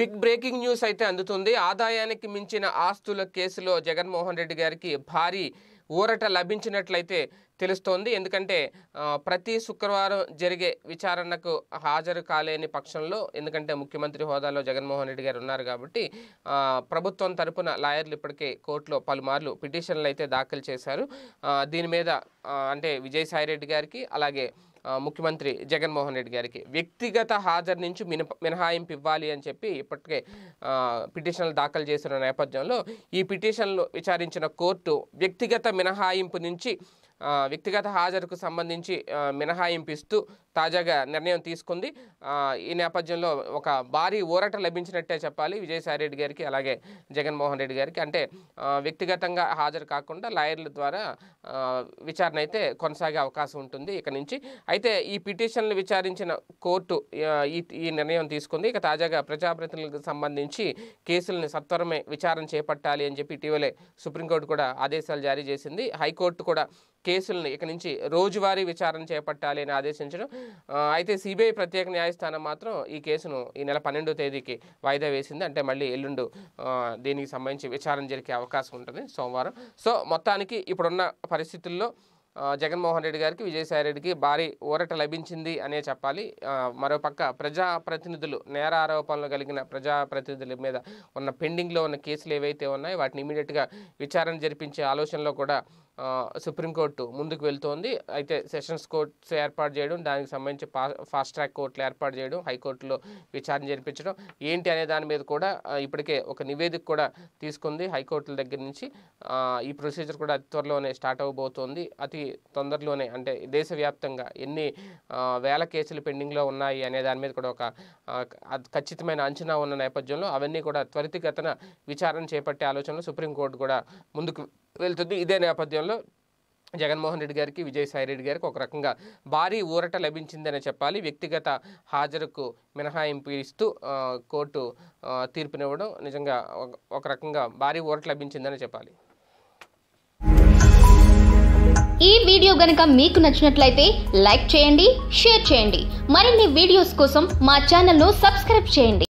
big breaking news అయితే అందుతుంది ఆదాయానికి మించిన ఆస్తుల కేసులో జగన్మోహన్ రెడ్డి గారికి భారీ ఊరట లభించినట్లయితే తెలుస్తోంది ఎందుకంటే ప్రతి శుక్రవారం జరిగే విచారణకు హాజరు కాలేని పక్షంలో ఎందుకంటే ముఖ్యమంత్రి హోదాలో జగన్మోహన్ రెడ్డి గారు ఉన్నారు కాబట్టి ప్రభుత్వం తరపున లాయర్లు ఇప్పటికే కోర్టులో పలుమార్లు పిటిషన్లు అయితే దాఖలు చేశారు దీని మీద అంటే విజయసాయిరెడ్డి గారికి అలాగే ముఖ్యమంత్రి జగన్మోహన్ రెడ్డి గారికి వ్యక్తిగత హాజరు నుంచి మిన మినహాయింపు ఇవ్వాలి అని చెప్పి ఇప్పటికే పిటిషన్లు దాఖలు చేసిన నేపథ్యంలో ఈ పిటిషన్లు విచారించిన కోర్టు వ్యక్తిగత మినహాయింపు నుంచి వ్యక్తిగత హాజరుకు సంబంధించి మినహాయింపిస్తూ తాజాగా నిర్ణయం తీసుకుంది ఈ నేపథ్యంలో ఒక భారీ ఊరట లభించినట్టే చెప్పాలి విజయసాయిరెడ్డి గారికి అలాగే జగన్మోహన్ రెడ్డి గారికి అంటే వ్యక్తిగతంగా హాజరు కాకుండా లాయర్ల ద్వారా విచారణ అయితే కొనసాగే అవకాశం ఉంటుంది ఇక నుంచి అయితే ఈ పిటిషన్లు విచారించిన కోర్టు ఈ నిర్ణయం తీసుకుంది ఇక తాజాగా ప్రజాప్రతినిధులకు సంబంధించి కేసులను సత్వరమే విచారణ చేపట్టాలి అని చెప్పి ఇటీవలే సుప్రీంకోర్టు కూడా ఆదేశాలు జారీ చేసింది హైకోర్టు కూడా కేసులను ఇక నుంచి రోజువారీ విచారణ చేపట్టాలి అని ఆదేశించడం అయితే సిబిఐ ప్రత్యేక న్యాయస్థానం మాత్రం ఈ కేసును ఈ నెల పన్నెండో తేదీకి వాయిదా వేసింది అంటే మళ్ళీ ఎల్లుండు దీనికి సంబంధించి విచారణ జరిగే అవకాశం ఉంటుంది సోమవారం సో మొత్తానికి ఇప్పుడున్న పరిస్థితుల్లో జగన్మోహన్ రెడ్డి గారికి విజయసాయి రెడ్డికి భారీ ఊరట లభించింది అనే చెప్పాలి మరోపక్క ప్రజాప్రతినిధులు నేర ఆరోపణలు కలిగిన ప్రజాప్రతినిధుల మీద ఉన్న పెండింగ్లో ఉన్న కేసులు ఏవైతే ఉన్నాయో వాటిని ఇమీడియట్గా విచారణ జరిపించే ఆలోచనలో కూడా సుప్రీంకోర్టు ముందుకు వెళ్తోంది అయితే సెషన్స్ కోర్ట్స్ ఏర్పాటు చేయడం దానికి సంబంధించి ఫాస్ట్ ట్రాక్ కోర్టులు ఏర్పాటు చేయడం హైకోర్టులో విచారణ జరిపించడం ఏంటి అనే దాని మీద కూడా ఇప్పటికే ఒక నివేదిక కూడా తీసుకుంది హైకోర్టుల దగ్గర నుంచి ఈ ప్రొసీజర్ కూడా అతి త్వరలోనే స్టార్ట్ అవ్వబోతోంది అతి తొందరలోనే అంటే దేశవ్యాప్తంగా ఎన్ని వేల కేసులు పెండింగ్లో ఉన్నాయి అనే దాని మీద కూడా ఒక ఖచ్చితమైన అంచనా ఉన్న నేపథ్యంలో అవన్నీ కూడా త్వరితగతన విచారణ చేపట్టే ఆలోచనలో సుప్రీంకోర్టు కూడా ముందుకు వెళ్తుంది ఇదే నేపథ్యంలో జగన్మోహన్ రెడ్డి గారికి విజయసాయి రెడ్డి గారికి ఒక రకంగా భారీ ఊరట లభించిందని చెప్పాలి వ్యక్తిగత హాజరుకు మినహాయింపు ఇస్తూ కోర్టు తీర్పునివ్వడం నిజంగా ఒక రకంగా భారీ ఊరట లభించిందని చెప్పాలి ఈ వీడియో గనుక మీకు నచ్చినట్లయితే లైక్ చేయండి షేర్ చేయండి మరిన్ని వీడియోస్ కోసం మా ఛానల్ను సబ్స్క్రైబ్ చేయండి